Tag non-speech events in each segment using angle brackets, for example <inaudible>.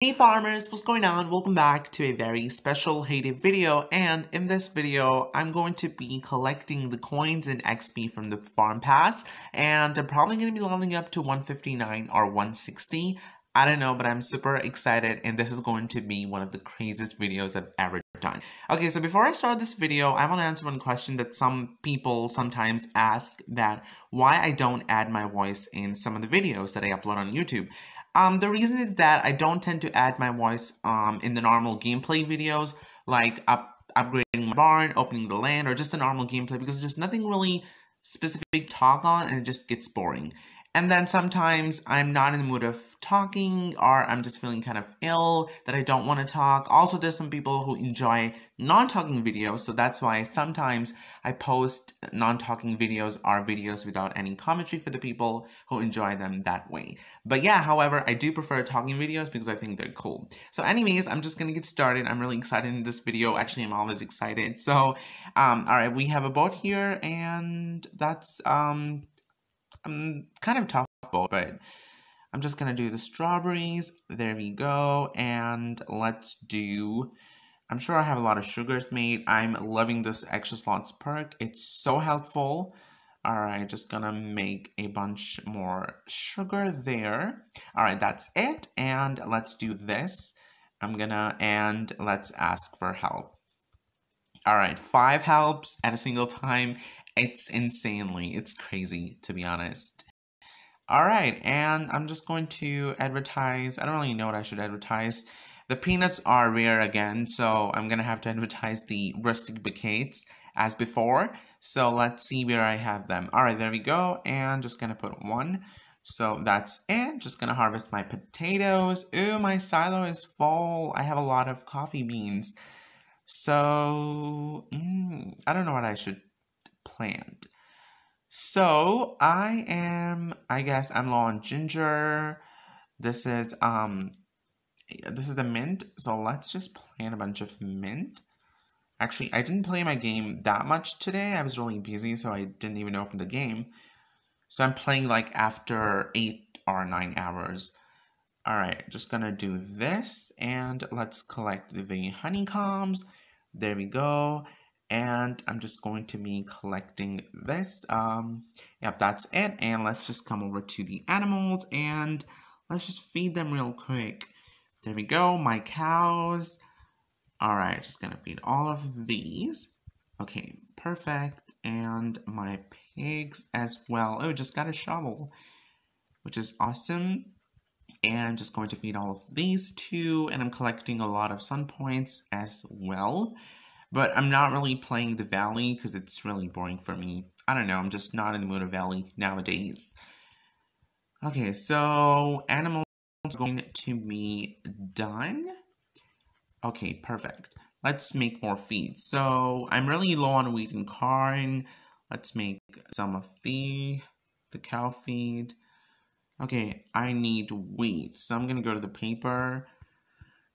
Hey farmers, what's going on? Welcome back to a very special hated video and in this video I'm going to be collecting the coins and XP from the farm pass and I'm probably going to be leveling up to 159 or 160. I don't know but I'm super excited and this is going to be one of the craziest videos I've ever done. Okay so before I start this video I want to answer one question that some people sometimes ask that why I don't add my voice in some of the videos that I upload on YouTube. Um, the reason is that I don't tend to add my voice um, in the normal gameplay videos, like up upgrading my barn, opening the land, or just a normal gameplay because there's nothing really specific to talk on and it just gets boring. And then sometimes I'm not in the mood of talking or I'm just feeling kind of ill that I don't want to talk. Also, there's some people who enjoy non-talking videos. So that's why sometimes I post non-talking videos or videos without any commentary for the people who enjoy them that way. But yeah, however, I do prefer talking videos because I think they're cool. So anyways, I'm just going to get started. I'm really excited in this video. Actually, I'm always excited. So, um, all right, we have a boat here and that's, um, I'm kind of tough, but I'm just gonna do the strawberries. There we go. And let's do, I'm sure I have a lot of sugars made. I'm loving this extra slots perk. It's so helpful. All right, just gonna make a bunch more sugar there. All right, that's it. And let's do this. I'm gonna, and let's ask for help. All right, five helps at a single time. It's insanely, it's crazy to be honest. All right, and I'm just going to advertise. I don't really know what I should advertise. The peanuts are rare again, so I'm gonna have to <laughs> advertise the rustic bouquets as before. So let's see where I have them. All right, there we go, and just gonna put one. So that's it, just gonna harvest my potatoes. Ooh, my silo is full. I have a lot of coffee beans. So, mm, I don't know what I should planned. So I am, I guess I'm low on ginger. This is um this is the mint. So let's just plan a bunch of mint. Actually, I didn't play my game that much today. I was really busy, so I didn't even open the game. So I'm playing like after eight or nine hours. All right, just gonna do this and let's collect the honeycombs. There we go and I'm just going to be collecting this. Um, yep, that's it. And let's just come over to the animals and let's just feed them real quick. There we go, my cows. All right, just gonna feed all of these. Okay, perfect. And my pigs as well. Oh, just got a shovel, which is awesome. And I'm just going to feed all of these too. And I'm collecting a lot of sun points as well. But I'm not really playing the Valley because it's really boring for me. I don't know, I'm just not in the mood of Valley nowadays. Okay, so animals are going to be done. Okay, perfect. Let's make more feeds. So I'm really low on wheat and corn. Let's make some of the, the cow feed. Okay, I need wheat. So I'm going to go to the paper.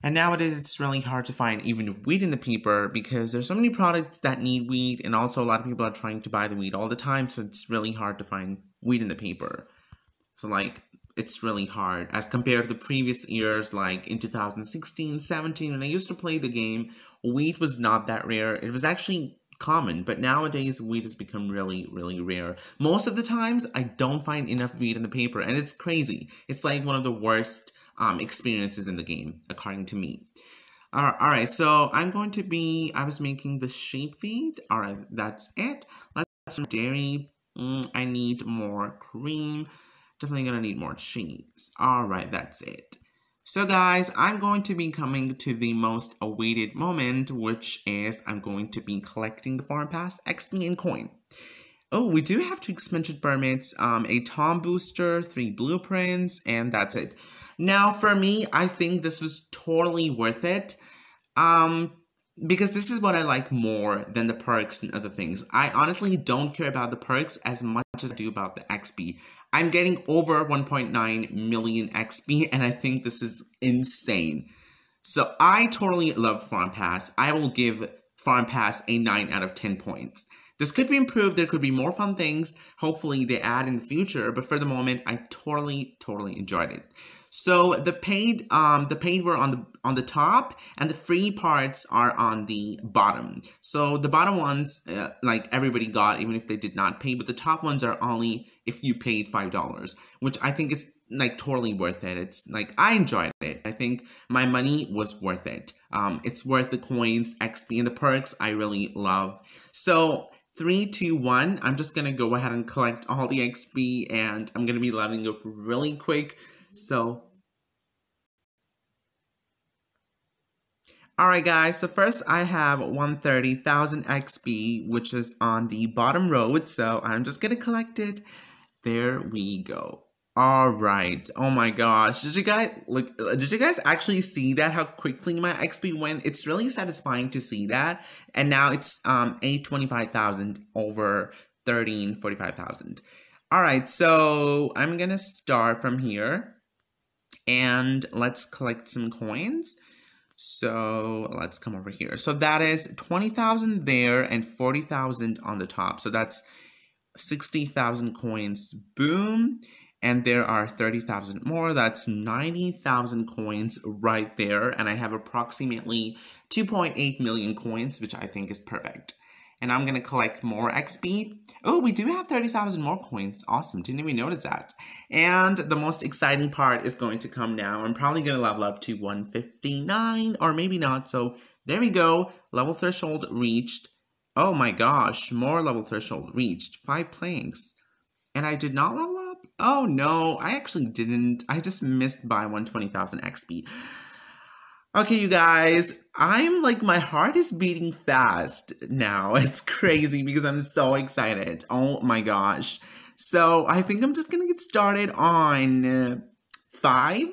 And nowadays, it's really hard to find even weed in the paper because there's so many products that need weed, and also a lot of people are trying to buy the weed all the time, so it's really hard to find weed in the paper. So, like, it's really hard as compared to the previous years, like in 2016, 17, when I used to play the game, weed was not that rare. It was actually common, but nowadays weed has become really, really rare. Most of the times, I don't find enough weed in the paper, and it's crazy. It's like one of the worst um, experiences in the game, according to me. All right, so I'm going to be, I was making the shape feed. All right, that's it. Let's dairy. Mm, I need more cream. Definitely gonna need more cheese. All right, that's it. So guys, I'm going to be coming to the most awaited moment, which is I'm going to be collecting the farm pass XP and coin. Oh, we do have two expansion permits, um, a Tom booster, three blueprints, and that's it. Now, for me, I think this was totally worth it. Um, because this is what I like more than the perks and other things. I honestly don't care about the perks as much as I do about the XP. I'm getting over 1.9 million XP, and I think this is insane. So I totally love Farm Pass. I will give Farm Pass a 9 out of 10 points. This could be improved. There could be more fun things. Hopefully they add in the future. But for the moment, I totally, totally enjoyed it. So the paid, um, the paid were on the on the top, and the free parts are on the bottom. So the bottom ones, uh, like everybody got, even if they did not pay. But the top ones are only if you paid five dollars, which I think is like totally worth it. It's like I enjoyed it. I think my money was worth it. Um, it's worth the coins, XP, and the perks. I really love. So three, two, one. I'm just gonna go ahead and collect all the XP and I'm gonna be leveling up really quick. So Alright guys, so first I have 130,000 XP, which is on the bottom road, so I'm just gonna collect it. There we go. All right. Oh my gosh. Did you guys look uh, did you guys actually see that how quickly my XP went? It's really satisfying to see that. And now it's um 825,000 over 1345,000. All right. So, I'm going to start from here and let's collect some coins. So let's come over here. So that is 20,000 there and 40,000 on the top. So that's 60,000 coins. Boom and there are 30,000 more. That's 90,000 coins right there. And I have approximately 2.8 million coins, which I think is perfect. And I'm going to collect more XP. Oh, we do have 30,000 more coins. Awesome. Didn't even notice that. And the most exciting part is going to come now. I'm probably going to level up to 159 or maybe not. So there we go. Level threshold reached. Oh my gosh, more level threshold reached. Five planks. And I did not level up? Oh no, I actually didn't. I just missed by 120,000 XP. Okay, you guys, I'm like, my heart is beating fast now. <laughs> It's crazy because I'm so excited. Oh my gosh. So I think I'm just gonna get started on five,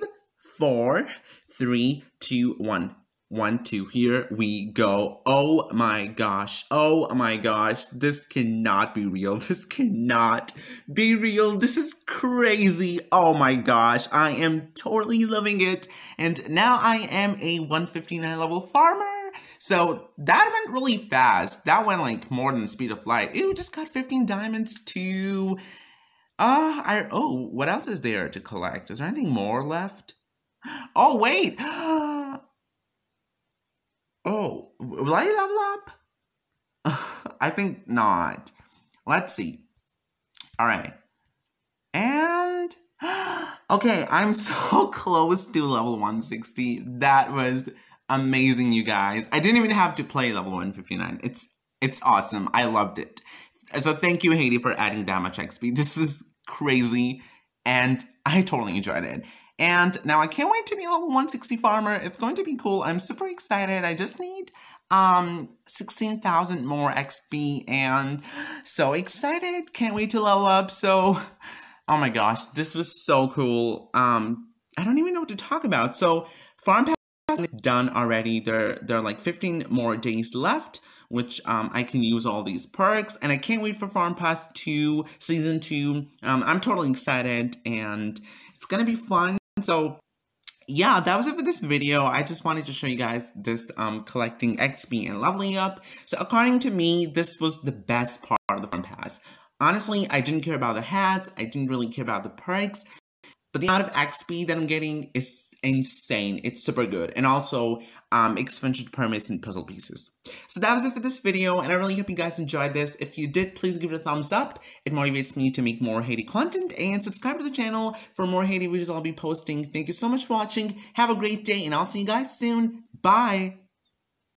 four, three, two, one one, two, here we go. Oh my gosh. Oh my gosh. This cannot be real. <laughs> This cannot be real. This is crazy. Oh my gosh. I am totally loving it. And now I am a 159 level farmer. So that went really fast. That went like more than the speed of light. Ooh, just got 15 diamonds too. Uh, I, oh, what else is there to collect? Is there anything more left? <gasps> Oh, wait. <gasps> Oh, will I level up? <laughs> I think not. Let's see. All right. And <gasps> okay, I'm <laughs> so close to level 160. That was amazing, you guys. I didn't even have to play level 159. It's it's awesome. I loved it. So thank you, Haiti, for adding that much XP. This was crazy, and <laughs> I totally enjoyed it. And now I can't wait to be a level 160 farmer. It's going to be cool. I'm super excited. I just need um 16,000 more XP and so excited. Can't wait to level up. So oh my gosh, this was so cool. Um I don't even know what to talk about. So farm pass is done already. There there are like 15 more days left which um, I can use all these perks. And I can't wait for Farm Pass 2, Season 2. Um, I'm totally excited and it's going to be fun. So yeah, that was it for this video. I just wanted to show you guys this um, collecting XP and leveling up. So according to me, this was the best part of the front pass. Honestly, I didn't care about the hats. I didn't really care about the perks. But the amount of XP that I'm getting is insane. It's super good. And also um, expansion permits and puzzle pieces. So that was it for this video, and I really hope you guys enjoyed this. If you did, please give it a thumbs up. It motivates me to make more Haiti content, and subscribe to the channel for more Haiti videos I'll be posting. Thank you so much for watching. Have a great day, and I'll see you guys soon. Bye!